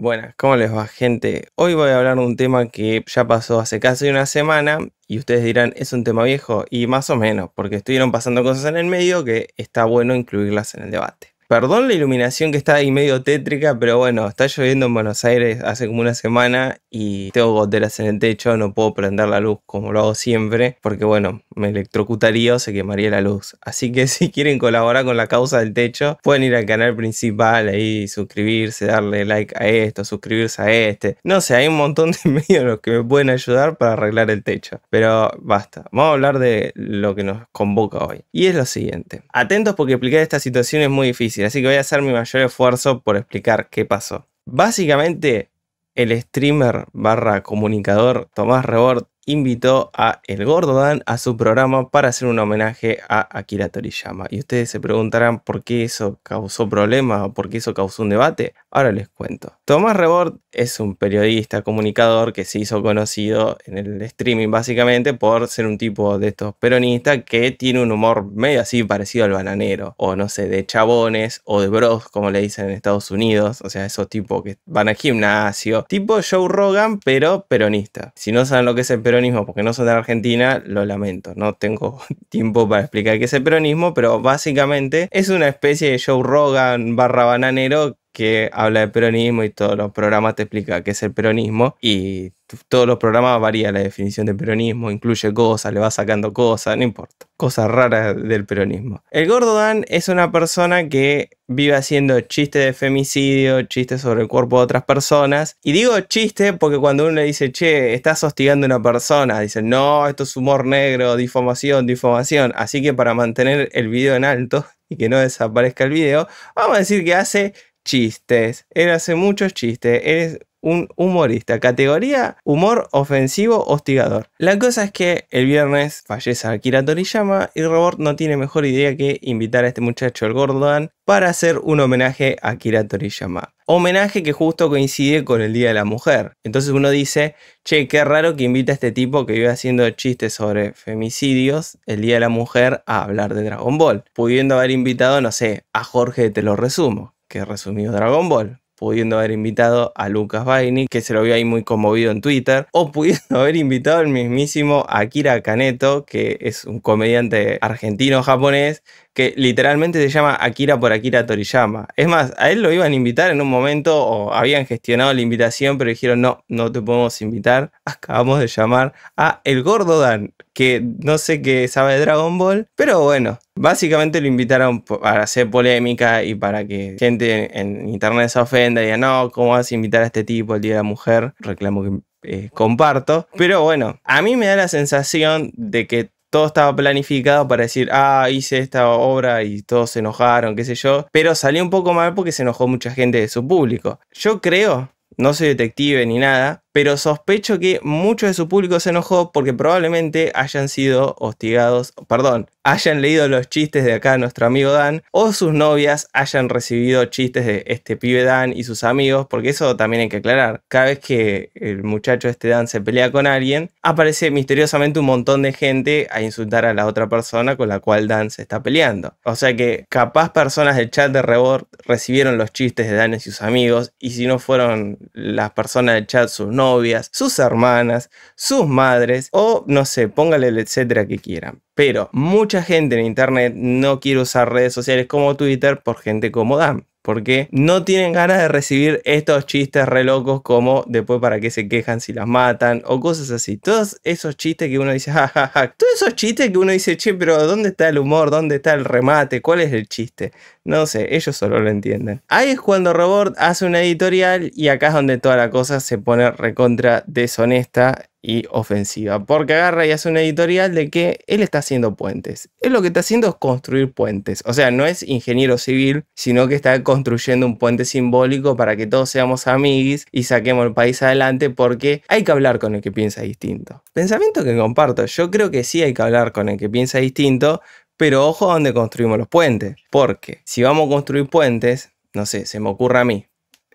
Buenas, ¿cómo les va gente? Hoy voy a hablar de un tema que ya pasó hace casi una semana y ustedes dirán, es un tema viejo y más o menos, porque estuvieron pasando cosas en el medio que está bueno incluirlas en el debate. Perdón la iluminación que está ahí medio tétrica, pero bueno, está lloviendo en Buenos Aires hace como una semana y tengo goteras en el techo, no puedo prender la luz como lo hago siempre, porque bueno, me electrocutaría o se quemaría la luz. Así que si quieren colaborar con la causa del techo, pueden ir al canal principal ahí, suscribirse, darle like a esto, suscribirse a este. No sé, hay un montón de medios los que me pueden ayudar para arreglar el techo. Pero basta, vamos a hablar de lo que nos convoca hoy. Y es lo siguiente. Atentos porque explicar esta situación es muy difícil así que voy a hacer mi mayor esfuerzo por explicar qué pasó. Básicamente, el streamer barra comunicador Tomás Rebord invitó a El Gordo a su programa para hacer un homenaje a Akira Toriyama. Y ustedes se preguntarán por qué eso causó problemas o por qué eso causó un debate. Ahora les cuento. Tomás Rebord es un periodista, comunicador que se hizo conocido en el streaming básicamente por ser un tipo de estos peronistas que tiene un humor medio así parecido al bananero, o no sé, de chabones o de bros, como le dicen en Estados Unidos, o sea, esos tipos que van al gimnasio, tipo Joe Rogan, pero peronista. Si no saben lo que es el peronismo porque no son de Argentina, lo lamento, no tengo tiempo para explicar qué es el peronismo, pero básicamente es una especie de Joe Rogan barra bananero que habla de peronismo y todos los programas te explica qué es el peronismo y todos los programas varía la definición de peronismo, incluye cosas, le va sacando cosas, no importa, cosas raras del peronismo. El gordo Dan es una persona que vive haciendo chistes de femicidio, chistes sobre el cuerpo de otras personas y digo chiste porque cuando uno le dice, che, estás hostigando a una persona, dice no, esto es humor negro, difamación, difamación, así que para mantener el video en alto y que no desaparezca el video, vamos a decir que hace chistes. Él hace muchos chistes. es un humorista. Categoría humor ofensivo hostigador. La cosa es que el viernes fallece Akira Toriyama y Robert no tiene mejor idea que invitar a este muchacho, el Gordon, para hacer un homenaje a Akira Toriyama. Homenaje que justo coincide con el Día de la Mujer. Entonces uno dice, che, qué raro que invita a este tipo que vive haciendo chistes sobre femicidios el Día de la Mujer a hablar de Dragon Ball, pudiendo haber invitado, no sé, a Jorge, te lo resumo que resumió Dragon Ball pudiendo haber invitado a Lucas Baini, que se lo vio ahí muy conmovido en Twitter, o pudiendo haber invitado al mismísimo Akira Kaneto, que es un comediante argentino-japonés, que literalmente se llama Akira por Akira Toriyama. Es más, a él lo iban a invitar en un momento o habían gestionado la invitación, pero dijeron, no, no te podemos invitar. Acabamos de llamar a El Gordo Dan, que no sé qué sabe de Dragon Ball, pero bueno, básicamente lo invitaron para hacer polémica y para que gente en internet se ofenda y diga, no, ¿cómo vas a invitar a este tipo el Día de la Mujer? Reclamo que eh, comparto. Pero bueno, a mí me da la sensación de que todo estaba planificado para decir, ah, hice esta obra y todos se enojaron, qué sé yo, pero salió un poco mal porque se enojó mucha gente de su público. Yo creo, no soy detective ni nada, pero sospecho que mucho de su público se enojó porque probablemente hayan sido hostigados, perdón, hayan leído los chistes de acá nuestro amigo Dan, o sus novias hayan recibido chistes de este pibe Dan y sus amigos, porque eso también hay que aclarar. Cada vez que el muchacho este Dan se pelea con alguien, aparece misteriosamente un montón de gente a insultar a la otra persona con la cual Dan se está peleando. O sea que capaz personas del chat de Rebord recibieron los chistes de Dan y sus amigos, y si no fueron las personas del chat sus novias, sus hermanas, sus madres o no sé, póngale el etcétera que quieran. Pero mucha gente en Internet no quiere usar redes sociales como Twitter por gente como Dan porque no tienen ganas de recibir estos chistes re locos como después para qué se quejan si las matan o cosas así. Todos esos chistes que uno dice, jajaja, todos esos chistes que uno dice, che, pero ¿dónde está el humor? ¿Dónde está el remate? ¿Cuál es el chiste? No sé, ellos solo lo entienden. Ahí es cuando robot hace una editorial y acá es donde toda la cosa se pone recontra deshonesta y ofensiva, porque agarra y hace una editorial de que él está haciendo puentes. Él lo que está haciendo es construir puentes, o sea, no es ingeniero civil, sino que está construyendo un puente simbólico para que todos seamos amiguis y saquemos el país adelante porque hay que hablar con el que piensa distinto. Pensamiento que comparto, yo creo que sí hay que hablar con el que piensa distinto, pero ojo a donde construimos los puentes, porque si vamos a construir puentes, no sé, se me ocurre a mí,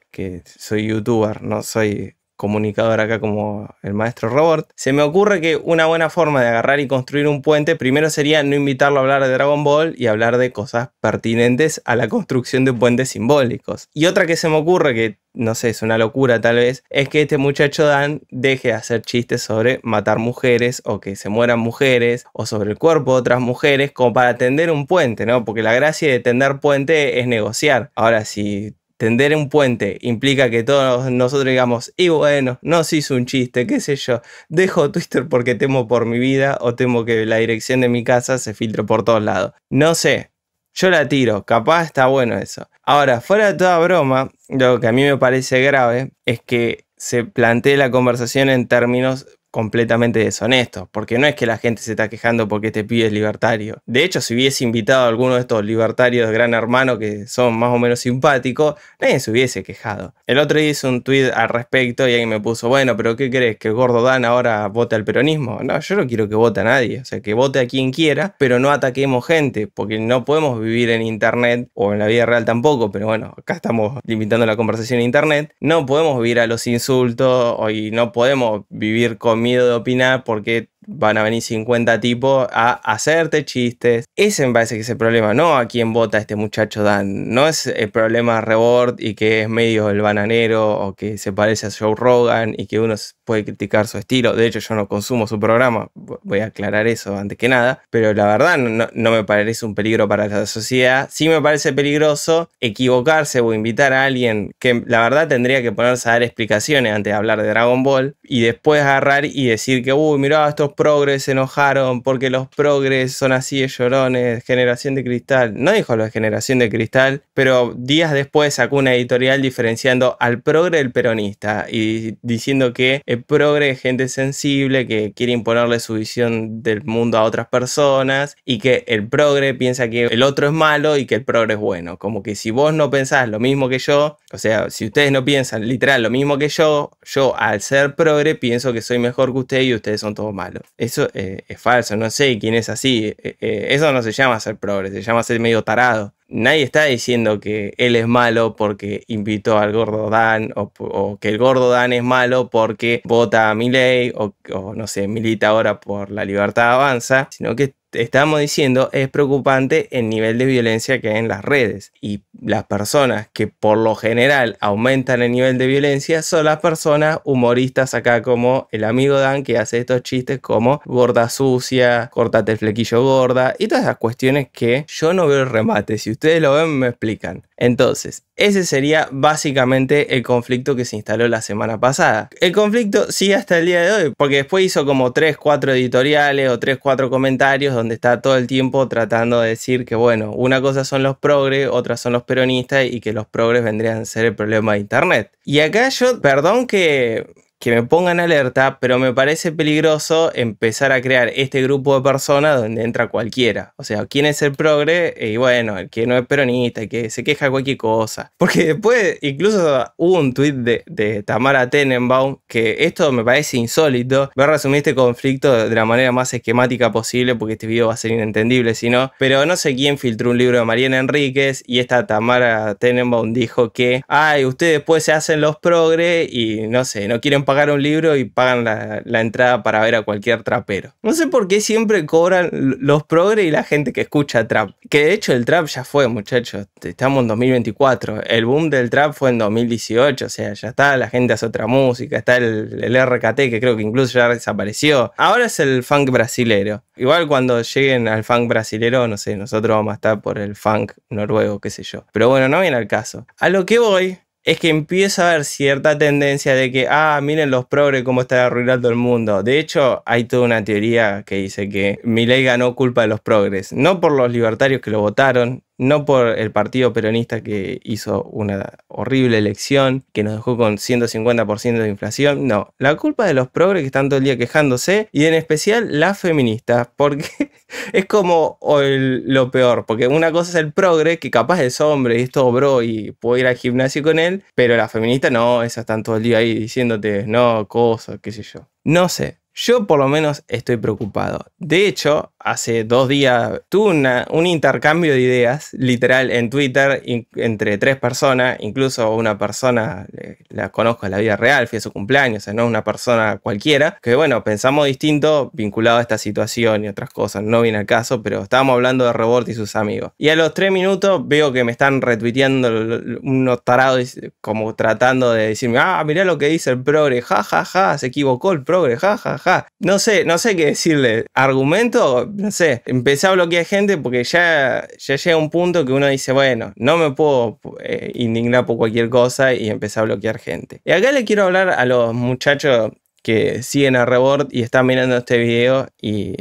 que soy youtuber, no soy comunicador acá como el maestro Robert, se me ocurre que una buena forma de agarrar y construir un puente primero sería no invitarlo a hablar de Dragon Ball y hablar de cosas pertinentes a la construcción de puentes simbólicos. Y otra que se me ocurre que no sé, es una locura tal vez, es que este muchacho Dan deje de hacer chistes sobre matar mujeres o que se mueran mujeres o sobre el cuerpo de otras mujeres como para tender un puente, ¿no? Porque la gracia de tender puente es negociar. Ahora, si tender un puente implica que todos nosotros digamos, y bueno, no se hizo un chiste, qué sé yo, dejo Twitter porque temo por mi vida o temo que la dirección de mi casa se filtre por todos lados. No sé, yo la tiro, capaz está bueno eso. Ahora, fuera de toda broma, lo que a mí me parece grave es que se plantee la conversación en términos completamente deshonesto, porque no es que la gente se está quejando porque este pibe es libertario. De hecho, si hubiese invitado a alguno de estos libertarios de Gran Hermano que son más o menos simpáticos, nadie se hubiese quejado. El otro día hice un tweet al respecto y alguien me puso, bueno, pero ¿qué crees? ¿Que el gordo Dan ahora vote al peronismo? No, yo no quiero que vote a nadie, o sea, que vote a quien quiera, pero no ataquemos gente, porque no podemos vivir en Internet o en la vida real tampoco, pero bueno, acá estamos limitando la conversación en Internet, no podemos vivir a los insultos y no podemos vivir con miedo de opinar porque van a venir 50 tipos a hacerte chistes. Ese me parece que es el problema, no a quién vota este muchacho Dan. No es el problema Rebord y que es medio el bananero o que se parece a Joe Rogan y que uno puede criticar su estilo. De hecho, yo no consumo su programa, voy a aclarar eso antes que nada. Pero la verdad, no, me parece un peligro para la sociedad. Sí me parece peligroso equivocarse o invitar a alguien que la verdad tendría que ponerse a dar explicaciones antes de hablar de Dragon Ball y después agarrar y decir que, uy, mira estos progres se enojaron porque los progres son así de llorones, generación de cristal. No dijo lo de generación de cristal, pero días después sacó una editorial diferenciando al progre del peronista y diciendo que el progre es gente sensible, que quiere imponerle su visión del mundo a otras personas y que el progre piensa que el otro es malo y que el progre es bueno. Como que si vos no pensás lo mismo que yo, o sea, si ustedes no piensan literal lo mismo que yo, yo al ser progre pienso que soy mejor que ustedes y ustedes son todos malos eso eh, es falso, no sé quién es así. Eh, eh, eso no se llama ser progres, se llama ser medio tarado. Nadie está diciendo que él es malo porque invitó al gordo Dan o, que el gordo Dan es malo porque vota a Milei o, o, no sé, milita ahora por la libertad avanza, sino que estábamos diciendo, es preocupante el nivel de violencia que hay en las redes. Y las personas que por lo general aumentan el nivel de violencia son las personas humoristas acá como el amigo Dan que hace estos chistes como gorda sucia, cortate el flequillo gorda y todas esas cuestiones que yo no veo el remate. Si ustedes lo ven me explican. Entonces, ese sería básicamente el conflicto que se instaló la semana pasada. El conflicto sigue hasta el día de hoy, porque después hizo como 3, 4 editoriales o 3, 4 comentarios donde está todo el tiempo tratando de decir que, bueno, una cosa son los progres, otra son los peronistas y que los progres vendrían a ser el problema de Internet. Y acá yo, perdón que que me pongan alerta, pero me parece peligroso empezar a crear este grupo de personas donde entra cualquiera. O sea, ¿quién es el progre? Y bueno, el que no es peronista, el que se queja cualquier cosa. Porque después, incluso hubo un tuit de, Tamara Tenenbaum que esto me parece insólito. Voy a resumir este conflicto de la manera más esquemática posible porque este video va a ser inentendible si no. Pero no sé quién filtró un libro de Mariana Enríquez y esta Tamara Tenenbaum dijo que, ay, ustedes después se hacen los progre y no sé, no quieren pagar un libro y pagan la, entrada para ver a cualquier trapero. No sé por qué siempre cobran los progres y la gente que escucha trap. Que de hecho el trap ya fue, muchachos. Estamos en 2024. El boom del trap fue en 2018. O sea, ya está, la gente hace otra música. Está el, el RKT que creo que incluso ya desapareció. Ahora es el funk brasilero. Igual cuando lleguen al funk brasilero, no sé, nosotros vamos a estar por el funk noruego, qué sé yo. Pero bueno, no viene al caso. A lo que voy es que empieza a haber cierta tendencia de que, ah, miren los progres cómo están arruinando el mundo. De hecho, hay toda una teoría que dice que ley ganó culpa de los progres, no por los libertarios que lo votaron, no por el partido peronista que hizo una horrible elección, que nos dejó con 150% de inflación, no, la culpa de los progres que están todo el día quejándose y en especial las feministas, porque es como lo peor, porque una cosa es el progre, que capaz es hombre y es todo bro y puedo ir al gimnasio con él, pero las feministas no, esas están todo el día ahí diciéndote, no, cosa, qué sé yo. No sé, yo por lo menos estoy preocupado. De hecho, hace dos días tuve un intercambio de ideas, literal, en Twitter, entre tres personas, incluso una persona, eh, la conozco en la vida real, fui a su cumpleaños, o sea, no una persona cualquiera, que bueno, pensamos distinto vinculado a esta situación y otras cosas, no viene al caso, pero estábamos hablando de Robort y sus amigos. Y a los tres minutos veo que me están retuiteando unos tarados como tratando de decirme, ah, mirá lo que dice el progre, ja, ja, ja, se equivocó el progre, ja Ja, no sé, no sé qué decirle. Argumento, no sé. Empecé a bloquear gente porque ya, ya llega un punto que uno dice, bueno, no me puedo eh, indignar por cualquier cosa y empecé a bloquear gente. Y acá le quiero hablar a los muchachos que siguen a Rebord y están mirando este video y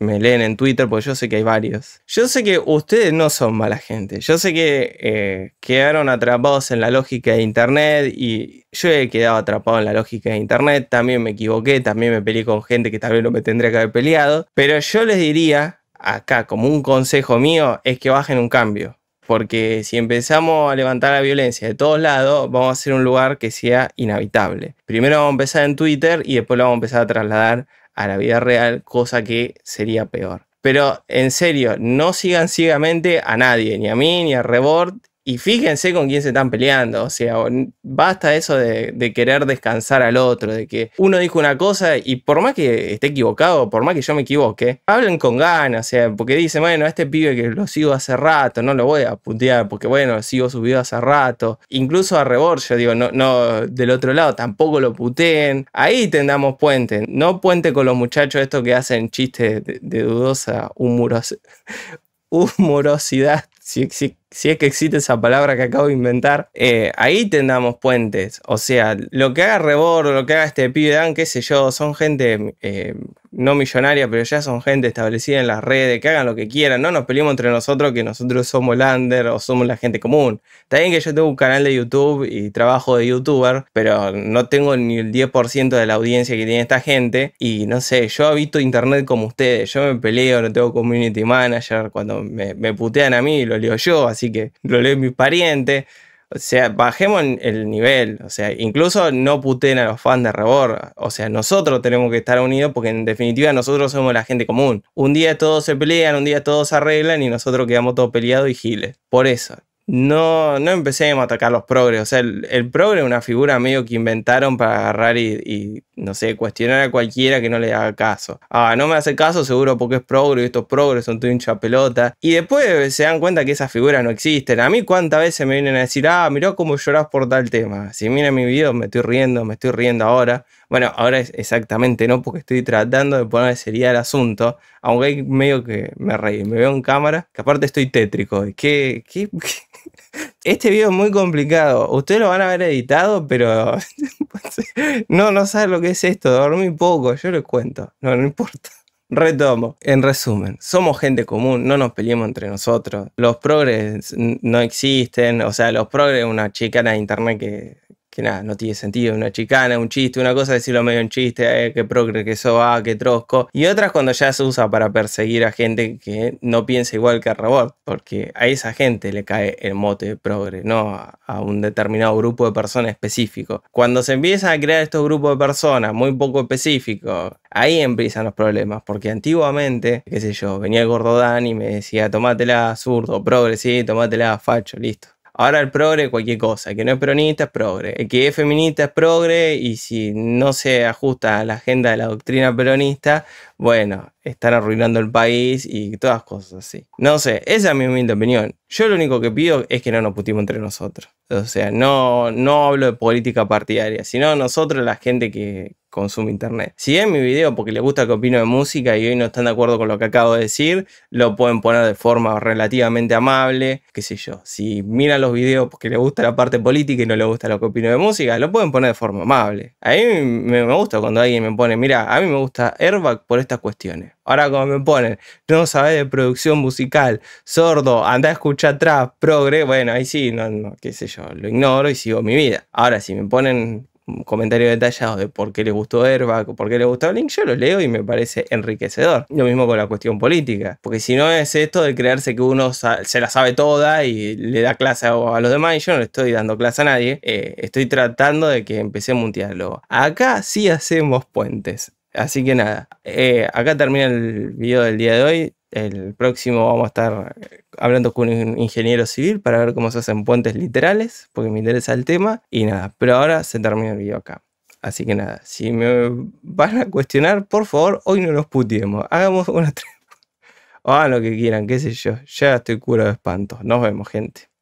me leen en Twitter, porque yo sé que hay varios. Yo sé que ustedes no son mala gente. Yo sé que eh, quedaron atrapados en la lógica de Internet y yo he quedado atrapado en la lógica de Internet. También me equivoqué, también me peleé con gente que también no me tendría que haber peleado. Pero yo les diría, acá como un consejo mío, es que bajen un cambio. Porque si empezamos a levantar la violencia de todos lados, vamos a hacer un lugar que sea inhabitable. Primero vamos a empezar en Twitter y después lo vamos a empezar a trasladar a la vida real, cosa que sería peor. Pero en serio, no sigan ciegamente a nadie, ni a mí, ni a Rebord, y fíjense con quién se están peleando. O sea, basta eso de, querer descansar al otro, de que uno dijo una cosa y por más que esté equivocado, por más que yo me equivoque, hablen con ganas. O sea, porque dicen, bueno, a este pibe que lo sigo hace rato, no lo voy a putear, porque bueno, sigo subido hace rato. Incluso a Rebor, yo digo, no, no, del otro lado tampoco lo puteen. Ahí tendamos puente. No puente con los muchachos estos que hacen chistes de, dudosa humorosidad si, es que existe esa palabra que acabo de inventar, eh, ahí tendamos puentes. O sea, lo que haga Rebor, lo que haga este pibe Dan, qué sé yo, son gente eh, no millonaria pero ya son gente establecida en las redes, que hagan lo que quieran, no nos peleemos entre nosotros que nosotros somos lander o somos la gente común. Está bien que yo tengo un canal de YouTube y trabajo de youtuber, pero no tengo ni el 10% de la audiencia que tiene esta gente y no sé, yo habito internet como ustedes, yo me peleo, no tengo community manager, cuando me, me putean a mí lo leo yo, así que lo leo mis parientes. O sea, bajemos el nivel. O sea, incluso no puten a los fans de Rebor. O sea, nosotros tenemos que estar unidos porque en definitiva nosotros somos la gente común. Un día todos se pelean, un día todos se arreglan y nosotros quedamos todos peleados y giles. Por eso, no, no empecemos a atacar los progres. O sea, el, progre es una figura medio que inventaron para agarrar y, no sé, cuestionar a cualquiera que no le haga caso. Ah, no me hace caso seguro porque es progre y estos progres son tu hincha pelota. Y después se dan cuenta que esas figuras no existen. A mí cuántas veces me vienen a decir, ah, mirá cómo lloras por tal tema. Si miren mi video me estoy riendo, me estoy riendo ahora. Bueno, ahora es exactamente no, porque estoy tratando de poner seriedad el asunto, aunque hay medio que me reí, me veo en cámara, que aparte estoy tétrico. que, Este video es muy complicado, ustedes lo van a ver editado, pero no, no saben lo que es esto, dormí poco, yo les cuento, no, no importa. Retomo. En resumen, somos gente común, no nos peleemos entre nosotros. Los progres no existen, o sea, los progres es una chicana de internet que que nada, no tiene sentido, una chicana, un chiste, una cosa decirlo medio un chiste, eh, que progre, que soba, que trosco, y otras cuando ya se usa para perseguir a gente que no piensa igual que a robot, porque a esa gente le cae el mote de progre, no a un determinado grupo de personas específico. Cuando se empiezan a crear estos grupos de personas muy poco específicos, ahí empiezan los problemas, porque antiguamente, qué sé yo, venía el gordo y me decía, tomátela zurdo, progre, sí, tomátela facho, listo Ahora el progre, cualquier cosa. Que no es peronista es progre. El que es feminista es progre y si no se ajusta a la agenda de la doctrina peronista, bueno, están arruinando el país y todas cosas así. No sé, esa es mi humilde opinión. Yo lo único que pido es que no nos putimos entre nosotros. O sea, no, no hablo de política partidaria, sino nosotros, la gente que, consume internet. Si ven mi video porque les gusta que opino de música y hoy no están de acuerdo con lo que acabo de decir, lo pueden poner de forma relativamente amable, qué sé yo. Si miran los videos porque les gusta la parte política y no les gusta lo que opino de música, lo pueden poner de forma amable. A mí me gusta cuando alguien me pone, mira, a mí me gusta Airbag por estas cuestiones. Ahora cuando me ponen, no sabe de producción musical, sordo, anda a escuchar atrás, progre, bueno, ahí sí, no, qué sé yo, lo ignoro y sigo mi vida. Ahora, si me ponen comentario detallado de por qué le gustó Airbag por qué le gustó Link, yo lo leo y me parece enriquecedor. Lo mismo con la cuestión política, porque si no es esto de creerse que uno se la sabe toda y le da clase a los demás, y yo no le estoy dando clase a nadie, eh, estoy tratando de que empecemos un diálogo. Acá sí hacemos puentes. Así que nada, eh, acá termina el video del día de hoy. El próximo vamos a estar eh, hablando con un ingeniero civil para ver cómo se hacen puentes literales, porque me interesa el tema. Y nada, pero ahora se termina el video acá. Así que nada, si me van a cuestionar, por favor, hoy no los putiemos. Hagamos una... o hagan lo que quieran, qué sé yo. Ya estoy cura de espanto. Nos vemos, gente.